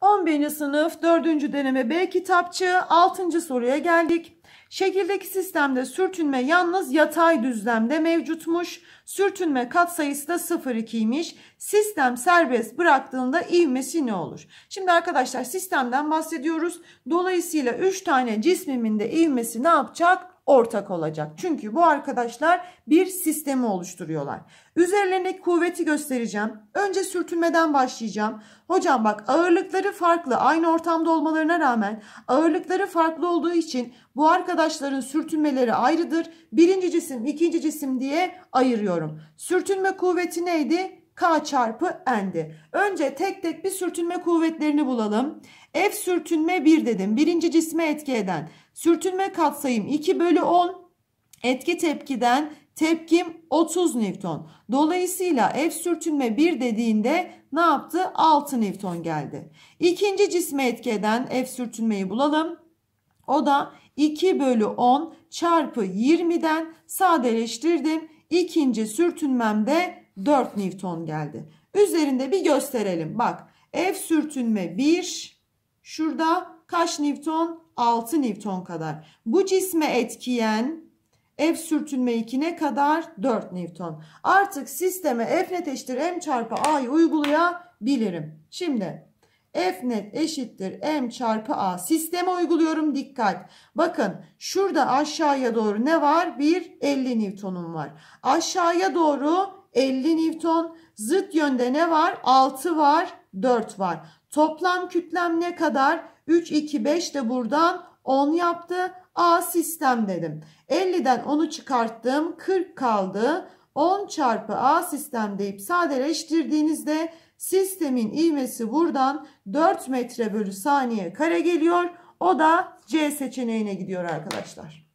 11. sınıf 4. deneme B kitapçığı 6. soruya geldik. Şekildeki sistemde sürtünme yalnız yatay düzlemde mevcutmuş. Sürtünme katsayısı da 0,2'ymiş. Sistem serbest bıraktığında ivmesi ne olur? Şimdi arkadaşlar sistemden bahsediyoruz. Dolayısıyla 3 tane cismimin de ivmesi ne yapacak? ortak olacak. Çünkü bu arkadaşlar bir sistemi oluşturuyorlar. Üzerlerindeki kuvveti göstereceğim. Önce sürtünmeden başlayacağım. Hocam bak ağırlıkları farklı. Aynı ortamda olmalarına rağmen ağırlıkları farklı olduğu için bu arkadaşların sürtünmeleri ayrıdır. Birinci cisim, ikinci cisim diye ayırıyorum. Sürtünme kuvveti neydi? K çarpı N'di. Önce tek tek bir sürtünme kuvvetlerini bulalım. F sürtünme 1 dedim. Birinci cisme etki eden. Sürtünme katsayım 2 bölü 10. Etki tepkiden tepkim 30 Newton. Dolayısıyla F sürtünme 1 dediğinde ne yaptı? 6 Newton geldi. İkinci cisme etki eden F sürtünmeyi bulalım. O da 2 bölü 10 çarpı 20'den sadeleştirdim. İkinci sürtünmemde 4 Newton geldi. Üzerinde bir gösterelim. Bak F sürtünme 1 şurada kaç Newton? 6 Newton kadar. Bu cisme etkiyen F sürtünme 2 ne kadar? 4 Newton. Artık sisteme F net eşittir M çarpı A'yı uygulayabilirim. Şimdi F net eşittir M çarpı A. Sisteme uyguluyorum dikkat. Bakın şurada aşağıya doğru ne var? Bir 50 Newton'um var. Aşağıya doğru 50 Newton. Zıt yönde ne var? 6 var 4 var. Toplam kütlem ne kadar? 3, 2, 5 de buradan 10 yaptı. A sistem dedim. 50'den 10'u çıkarttım. 40 kaldı. 10 çarpı A sistem deyip sadeleştirdiğinizde sistemin ivmesi buradan 4 metre bölü saniye kare geliyor. O da C seçeneğine gidiyor arkadaşlar.